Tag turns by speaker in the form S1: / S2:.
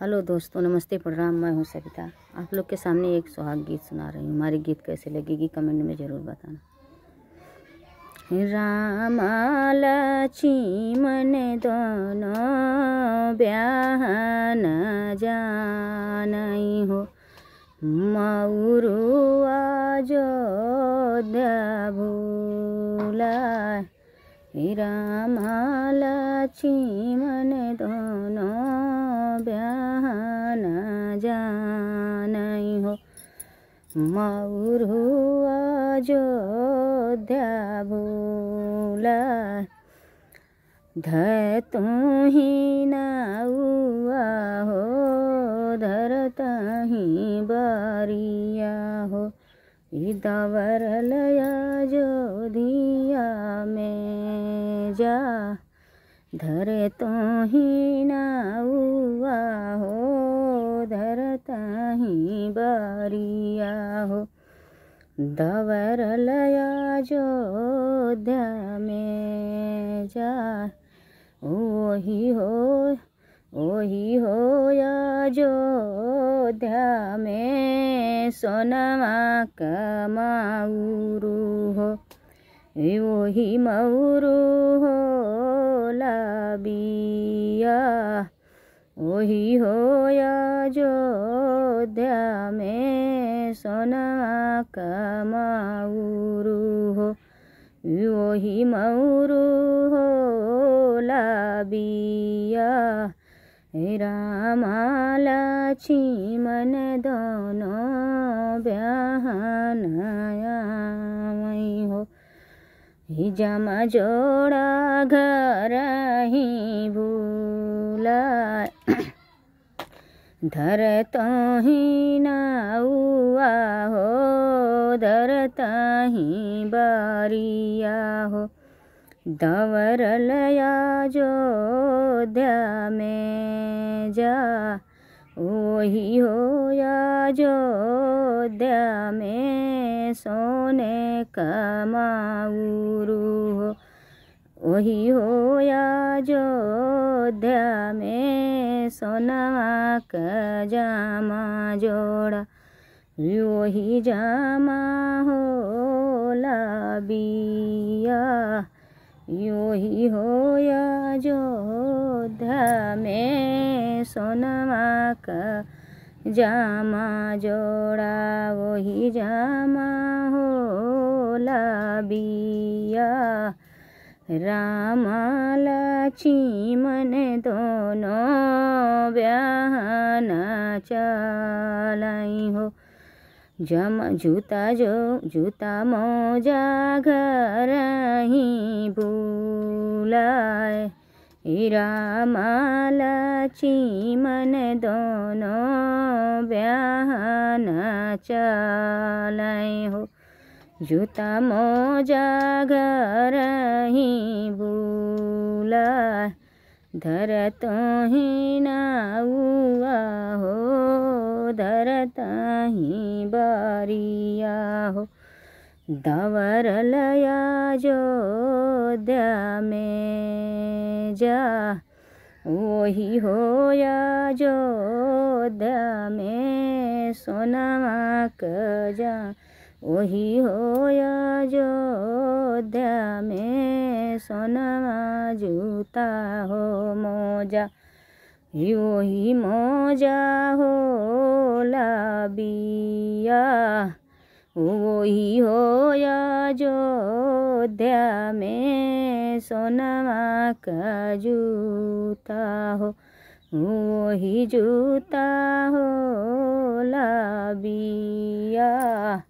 S1: hello दोस्तों नमस्ते प्रणाम मैं हूँ सविता आप लोग के सामने एक सुहाग गीत सुना रही हूँ हमारी गीत कैसे लगेगी कमेंट में ज़रूर बताना राम लची मन दोनों न जान हो मऊरुआ जो भूला रामा लची मन दोनों बिहान जान हो मऊर हुआ ध्या भूला धर तू ही नाउआ हो धर ही बारिया हो इदावर लया जो दिया में जा धर तो ही नाऊआ हो धर ती बारिया हो दवर लया जो में जा ओही हो ओही हो या जो में सोनमा कमाऊरू हो वही मऊरू हो बिया वही होया जो दया में सोना का माउरू हो वही मऊरू हो लाबिया रामाला छी मन दोनों ब्याहनाया मई हो हिजाम जोड़ा घर ही भूला धर तो ही नाऊआ हो धर ही बारिया हो दवर लया जो दया में जा वही हो या जो दया में सोने का माऊरू हो वही हो या जो दया में सोना का जामा जोड़ा वही जामा हो लाबिया यो ही हो या जो अयोध्या में सोनमा का जामा जोड़ा वही जामा होला बिया रामा लक्ष्मण दोनों ब्याहना चलाई हो जम जूता जो जूता मोजा घर ही भूलाए हीरा मालाची मन दोनों ब्याहन चल हो जूता मोजा घर ही बूला धर तो ही नाऊआ हो धरता ही बारिया हो दवर दवरलया जोद्या में जा वही हो या जोद्या में सोनमा क जा वही हो या जोद्या में सोनमा जूता हो मोजा यो ही मोजा हो लाबिया वही हो अयोध्या में सोनमा का जूता हो वही जूता हो लाबिया